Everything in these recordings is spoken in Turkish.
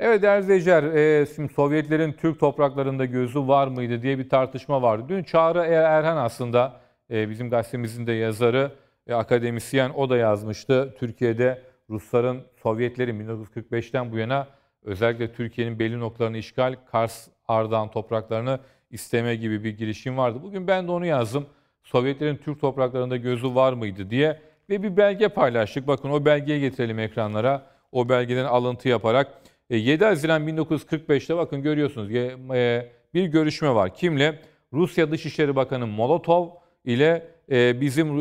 Evet değerli izleyiciler, e, şimdi Sovyetlerin Türk topraklarında gözü var mıydı diye bir tartışma vardı. Dün Çağrı er-, Erhan aslında e, bizim gazetemizin de yazarı, e, akademisyen o da yazmıştı. Türkiye'de Rusların, Sovyetlerin 1945'ten bu yana özellikle Türkiye'nin belli noktalarını işgal, Kars, Ardahan topraklarını isteme gibi bir girişim vardı. Bugün ben de onu yazdım. Sovyetlerin Türk topraklarında gözü var mıydı diye ve bir belge paylaştık. Bakın o belgeyi getirelim ekranlara. O belgeden alıntı yaparak 7 e, Haziran 1945'te bakın görüyorsunuz e, bir görüşme var. Kimle? Rusya Dışişleri Bakanı Molotov ile e, bizim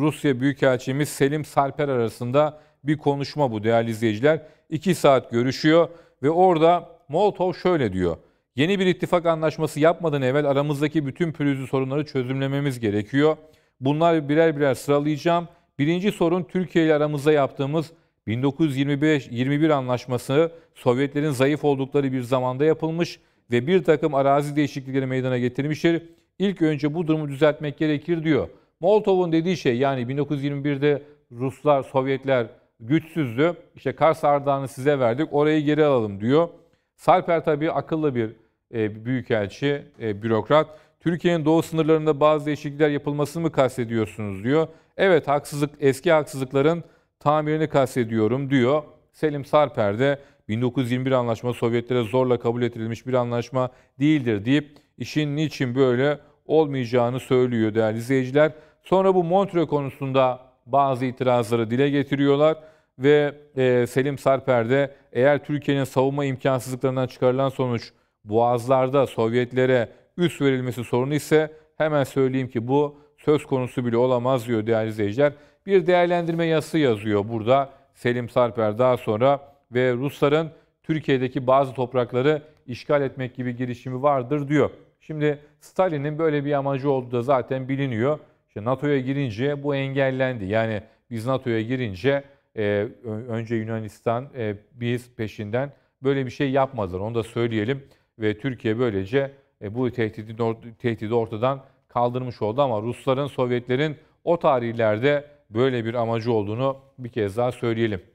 Rusya Büyükelçimiz Selim Sarper arasında bir konuşma bu değerli izleyiciler. 2 saat görüşüyor ve orada Molotov şöyle diyor. Yeni bir ittifak anlaşması yapmadan evvel aramızdaki bütün pürüzlü sorunları çözümlememiz gerekiyor. Bunlar birer birer sıralayacağım. Birinci sorun Türkiye ile aramızda yaptığımız 1921 anlaşması Sovyetlerin zayıf oldukları bir zamanda yapılmış ve bir takım arazi değişiklikleri meydana getirmiştir. İlk önce bu durumu düzeltmek gerekir diyor. Molotov'un dediği şey yani 1921'de Ruslar, Sovyetler güçsüzdü. İşte Kars Ardahan'ı size verdik, orayı geri alalım diyor. Sarper tabii akıllı bir e, büyükelçi, e, bürokrat. Türkiye'nin doğu sınırlarında bazı değişiklikler yapılmasını mı kastediyorsunuz diyor. Evet haksızlık, eski haksızlıkların tamirini kastediyorum diyor. Selim Sarper de 1921 anlaşma Sovyetlere zorla kabul edilmiş bir anlaşma değildir deyip işin niçin böyle olmayacağını söylüyor değerli izleyiciler. Sonra bu Montreux konusunda bazı itirazları dile getiriyorlar ve e, Selim Sarper de eğer Türkiye'nin savunma imkansızlıklarından çıkarılan sonuç Boğazlarda Sovyetlere üst verilmesi sorunu ise hemen söyleyeyim ki bu söz konusu bile olamaz diyor değerli izleyiciler bir değerlendirme yazısı yazıyor burada Selim Sarper daha sonra ve Rusların Türkiye'deki bazı toprakları işgal etmek gibi girişimi vardır diyor. Şimdi Stalin'in böyle bir amacı olduğu da zaten biliniyor. İşte NATO'ya girince bu engellendi. Yani biz NATO'ya girince e, önce Yunanistan e, biz peşinden böyle bir şey yapmadılar. Onu da söyleyelim ve Türkiye böylece e, bu tehdidi, tehdidi ortadan kaldırmış oldu ama Rusların, Sovyetlerin o tarihlerde böyle bir amacı olduğunu bir kez daha söyleyelim.